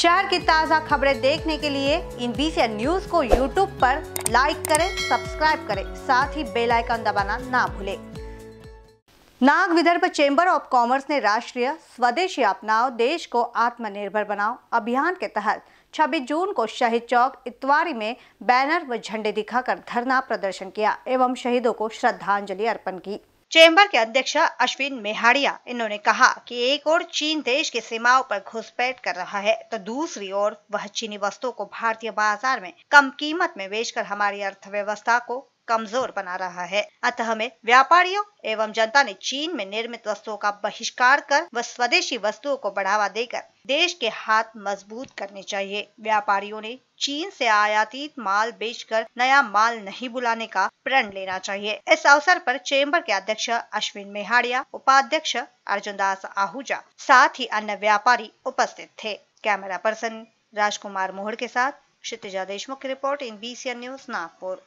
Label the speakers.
Speaker 1: शहर
Speaker 2: की ताज़ा खबरें देखने के लिए इन बीसी न्यूज को यूट्यूब पर लाइक करें सब्सक्राइब करें साथ ही बेल आइकन दबाना ना भूलें
Speaker 1: Nag Vidarbha chamber of commerce ने राष्ट्रीय स्वदेशी अपनाओ देश को आत्मनिर्भर बनाओ अभियान के तहत 26 जून को शहीद चौक इतवारी में बैनर व झंडे दिखाकर धरना प्रदर्शन किया एवं शहीदों को श्रद्धांजलि अर्पण की चेंबर के अध्यक्ष अश्विन मेहाड़िया इन्होंने कहा कि एक और चीन देश की सीमाओं पर घुसपैठ कर रहा है तो दूसरी ओर वह चीनी वस्तुओं को भारतीय बाजार में कम कीमत में बेचकर हमारी अर्थव्यवस्था को कमजोर बना रहा है अतः में व्यापारियों एवं जनता ने चीन में निर्मित वस्तुओं का बहिष्कार कर व स्वदेशी वस्तुओं को बढ़ावा देकर देश के हाथ मजबूत करने चाहिए व्यापारियों ने चीन से आयातित माल बेचकर नया माल नहीं बुलाने का प्रण लेना चाहिए इस अवसर पर चेंबर के अध्यक्ष अश्विन मेहाड़िया उपाध्यक्ष अर्जुन दास आहूजा साथ ही अन्य व्यापारी उपस्थित थे कैमरा पर्सन राजकुमार मोहड़ के साथ क्षितिजा देशमुख की report in N news Nagpur